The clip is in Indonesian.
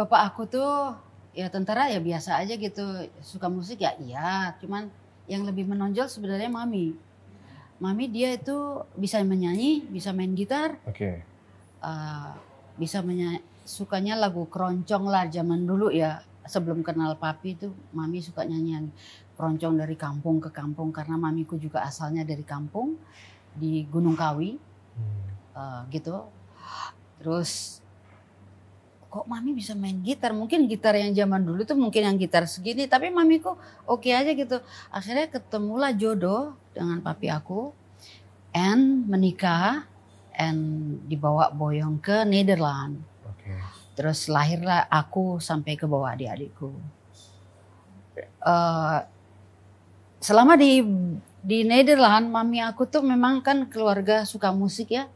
bapak aku tuh ya tentara ya biasa aja gitu. Suka musik ya iya, cuman yang lebih menonjol sebenarnya mami. Mami dia itu bisa menyanyi, bisa main gitar. Oke. Okay. Uh, eh, bisa menyanyi, sukanya lagu keroncong lah zaman dulu ya. Sebelum kenal papi itu mami suka yang keroncong dari kampung ke kampung karena mamiku juga asalnya dari kampung di Gunung Kawi. Hmm. Uh, gitu. Terus kok mami bisa main gitar mungkin gitar yang zaman dulu tuh mungkin yang gitar segini tapi mami kok oke okay aja gitu akhirnya ketemulah jodoh dengan papi aku and menikah and dibawa boyong ke Nederland okay. terus lahirlah aku sampai ke bawah adik-adikku uh, selama di di Nederland mami aku tuh memang kan keluarga suka musik ya